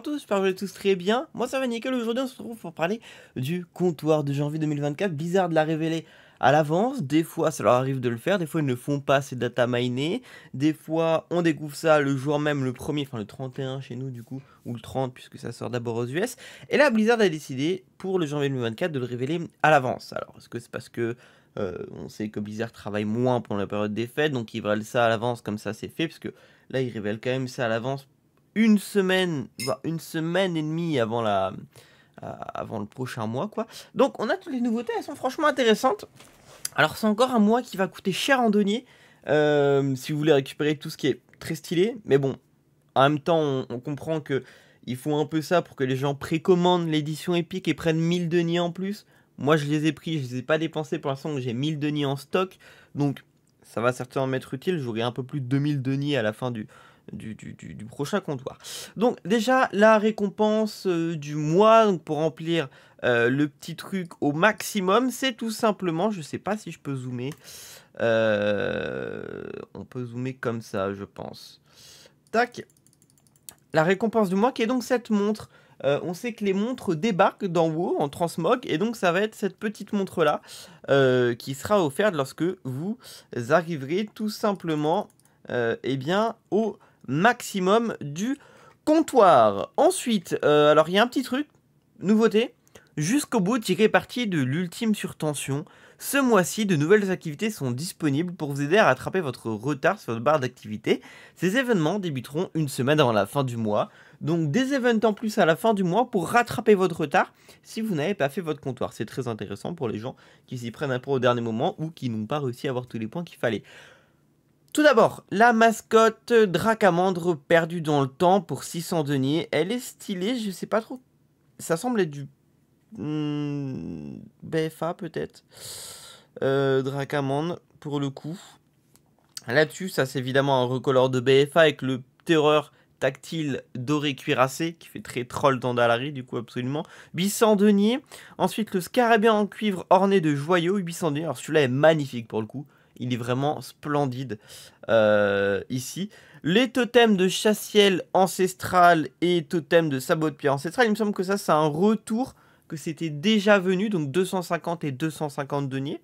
à tous, vous tous très bien. Moi ça va nickel, aujourd'hui on se retrouve pour parler du comptoir de janvier 2024. Bizarre la révélé à l'avance, des fois ça leur arrive de le faire, des fois ils ne font pas ces data minées, des fois on découvre ça le jour même, le premier, enfin le 31 chez nous du coup, ou le 30 puisque ça sort d'abord aux US. Et là Blizzard a décidé pour le janvier 2024 de le révéler à l'avance. Alors est-ce que c'est parce que... Euh, on sait que Blizzard travaille moins pendant la période des fêtes, donc ils révèlent ça à l'avance, comme ça c'est fait, parce que là ils révèlent quand même ça à l'avance une semaine, voire une semaine et demie avant la, euh, avant le prochain mois, quoi. Donc on a toutes les nouveautés, elles sont franchement intéressantes. Alors c'est encore un mois qui va coûter cher en denier euh, si vous voulez récupérer tout ce qui est très stylé. Mais bon, en même temps, on, comprend que il faut un peu ça pour que les gens précommandent l'édition épique et prennent 1000 deniers en plus. Moi, je les ai pris, je les ai pas dépensés pour l'instant, j'ai 1000 deniers en stock. Donc, ça va certainement m'être utile. J'aurai un peu plus de 2000 deniers à la fin du, du, prochain comptoir. Donc déjà la récompense euh, du mois, pour remplir euh, le petit truc au maximum, c'est tout simplement, je sais pas si je peux zoomer, euh, on peut zoomer comme ça je pense. Tac, la récompense du mois qui est donc cette montre. on sait que les montres débarquent dans WoW en transmog et donc ça va être cette petite montre là qui sera offerte lorsque vous arriverez tout simplement eh bien au maximum du comptoir. Ensuite, euh, alors il y a un petit truc, nouveauté. Jusqu'au bout, tirez parti de l'ultime surtension. Ce mois-ci, de nouvelles activités sont disponibles pour vous aider à rattraper votre retard sur votre barre d'activité. Ces événements débuteront une semaine avant la fin du mois. Donc des événements en plus à la fin du mois pour rattraper votre retard si vous n'avez pas fait votre comptoir. C'est très intéressant pour les gens qui s'y prennent un peu au dernier moment ou qui n'ont pas réussi à avoir tous les points qu'il fallait. Tout d'abord, la mascotte Dracamandre perdue dans le temps pour 600 deniers. Elle est stylée, je sais pas trop. Ça semble être du hmm, BFA peut-être. Euh, Dracamandre pour le coup. Là-dessus, ça c'est évidemment un recolor de BFA avec le terreur tactile doré cuirassé qui fait très troll d'Andalari du coup absolument 800 deniers ensuite le scarabée en cuivre orné de joyaux 800 deniers alors celui-là est magnifique pour le coup il est vraiment splendide euh, ici. Les totems de chassiel ancestral et totem de sabot de pierre ancestral, il me semble que ça, c'est un retour que c'était déjà venu, donc 250 et 250 deniers.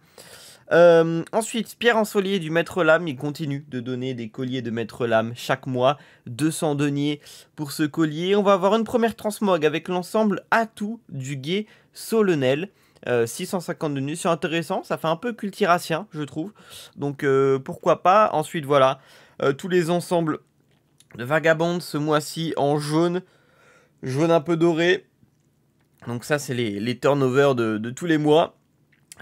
Euh, ensuite, Pierre solier du Maître Lame, il continue de donner des colliers de Maître Lame chaque mois, 200 deniers pour ce collier. On va avoir une première transmog avec l'ensemble atout du guet solennel. 650 euh, deniers, c'est intéressant, ça fait un peu cultiracien, je trouve. Donc euh, pourquoi pas. Ensuite, voilà, euh, tous les ensembles de vagabondes ce mois-ci en jaune, jaune un peu doré. Donc ça, c'est les, les, turnovers de, tous les mois.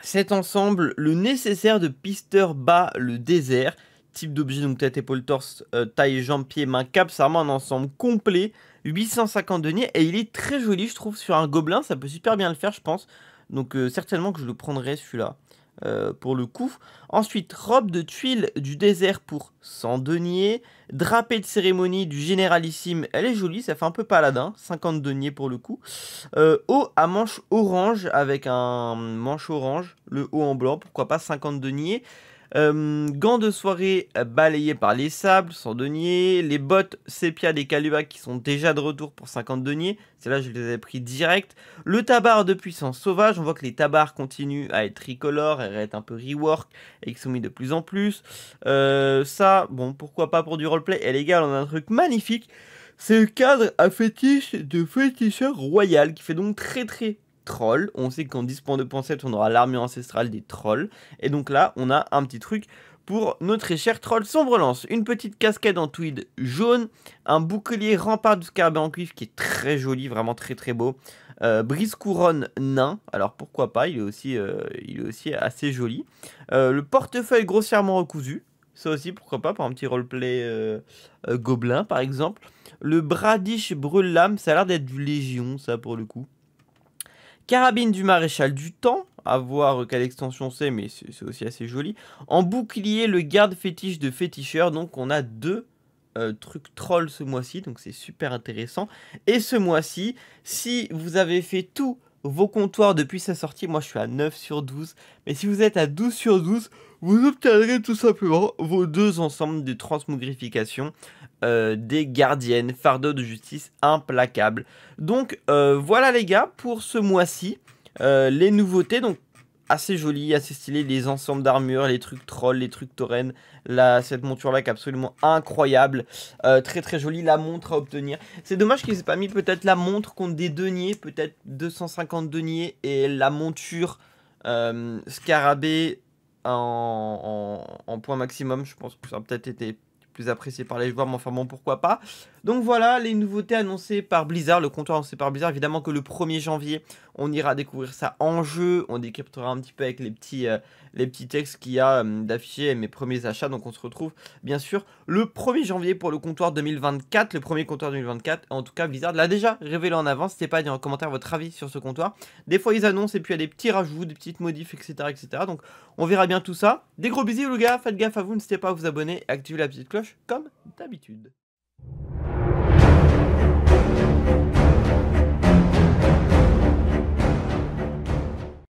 Cet ensemble, le nécessaire de pisteur bas, le désert. Type d'objet, donc tête, épaule, torse, taille, jambes, pieds, main, cap. C'est vraiment un ensemble complet. 850 deniers et il est très joli je trouve sur un gobelin ça peut super bien le faire je pense donc euh, certainement que je le prendrai celui-là. Euh, pour le coup. Ensuite, robe de tuiles du désert pour 100 deniers. Drapé de cérémonie du généralissime. Elle est jolie, ça fait un peu paladin. 50 deniers pour le coup. Euh, haut à manche orange avec un manche orange. Le haut en blanc, pourquoi pas 50 deniers. Euh, gants de soirée balayés par les sables, sans deniers. Les bottes sépia des Calubac qui sont déjà de retour pour 50 deniers. C'est là je les ai pris direct. Le tabar de puissance sauvage. On voit que les tabars continuent à être tricolores, à être un peu rework et qui sont mis de plus en plus. Euh, ça, bon, pourquoi pas pour du roleplay. Et les gars, on a un truc magnifique. C'est le cadre à fétiche de féticheur royal qui fait donc très très Troll, On sait qu'en 10.2.7, on aura l'armée ancestrale des trolls. Et donc là, on a un petit truc pour notre cher troll sombre lance. Une petite casquette en tweed jaune, un bouclier rempart de scarabée en cuivre qui est très joli, vraiment très très beau. Euh, brise couronne nain, alors pourquoi pas, il est aussi, euh, il est aussi assez joli. Euh, le portefeuille grossièrement recousu, ça aussi pourquoi pas pour un petit roleplay gobelin par exemple. Le bradish brûle lame, ça a l'air d'être du légion ça pour le coup. Carabine du maréchal du temps, à voir quelle extension c'est, mais c'est aussi assez joli. En bouclier, le garde fétiche de féticheur, donc on a deux euh, trucs trolls ce mois-ci, donc c'est super intéressant. Et ce mois-ci, si vous avez fait tout vos comptoirs depuis sa sortie. Moi, je suis à 9 sur 12. Mais si vous êtes à 12 sur 12, vous obtiendrez tout simplement vos deux ensembles de transmogrification euh, des gardiennes, fardeau de justice implacable. Donc, euh, voilà les gars, pour ce mois-ci, euh, les nouveautés. Donc, assez joli, assez stylé. Les ensembles d'armure, les trucs trolls, les trucs tauren. La, cette monture-là qui est absolument incroyable. Euh, très très jolie, la montre à obtenir. C'est dommage qu'ils aient pas mis peut-être la montre contre des deniers, peut-être 250 deniers et la monture euh, scarabée en, en point maximum. Je pense que ça aurait peut-être été plus apprécié par les joueurs, mais enfin bon, pourquoi pas. Donc voilà, les nouveautés annoncées par Blizzard, le comptoir annoncé par Blizzard, évidemment que le 1er janvier, on ira découvrir ça en jeu, on décryptera un petit peu avec les petits, euh, les petits textes qu'il y a euh, d'affichés mes premiers achats, donc on se retrouve bien sûr le 1er janvier pour le comptoir 2024, le premier comptoir 2024, en tout cas Blizzard l'a déjà révélé en avance, n'hésitez pas à dire en commentaire votre avis sur ce comptoir. Des fois ils annoncent et puis il y a des petits rajouts, des petites modifs, etc. etc. donc on verra bien tout ça. Des gros bisous les gars, faites gaffe à vous, n'hésitez pas à vous abonner et activer la petite cloche comme d'habitude.